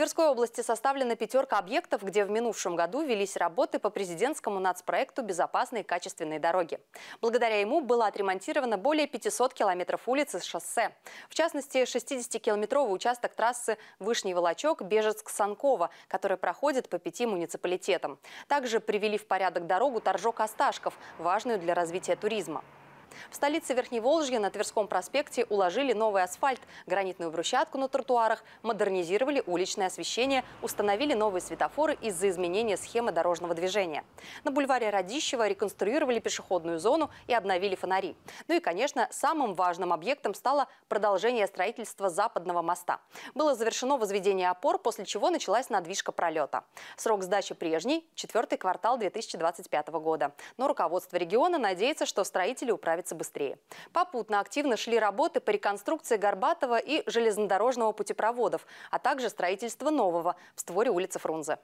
Тверской области составлена пятерка объектов, где в минувшем году велись работы по президентскому нацпроекту «Безопасные и качественные дороги». Благодаря ему было отремонтировано более 500 километров улиц и шоссе. В частности, 60-километровый участок трассы Вышний Волочок – Бежецк-Санкова, который проходит по пяти муниципалитетам. Также привели в порядок дорогу Торжок-Осташков, важную для развития туризма. В столице Верхней Верхневолжья на Тверском проспекте уложили новый асфальт, гранитную брусчатку на тротуарах, модернизировали уличное освещение, установили новые светофоры из-за изменения схемы дорожного движения. На бульваре Радищева реконструировали пешеходную зону и обновили фонари. Ну и, конечно, самым важным объектом стало продолжение строительства западного моста. Было завершено возведение опор, после чего началась надвижка пролета. Срок сдачи прежний – четвертый квартал 2025 года. Но руководство региона надеется, что строители управятся справиться быстрее. Попутно активно шли работы по реконструкции Горбатова и железнодорожного путепроводов, а также строительство нового в створе улицы Фрунзе.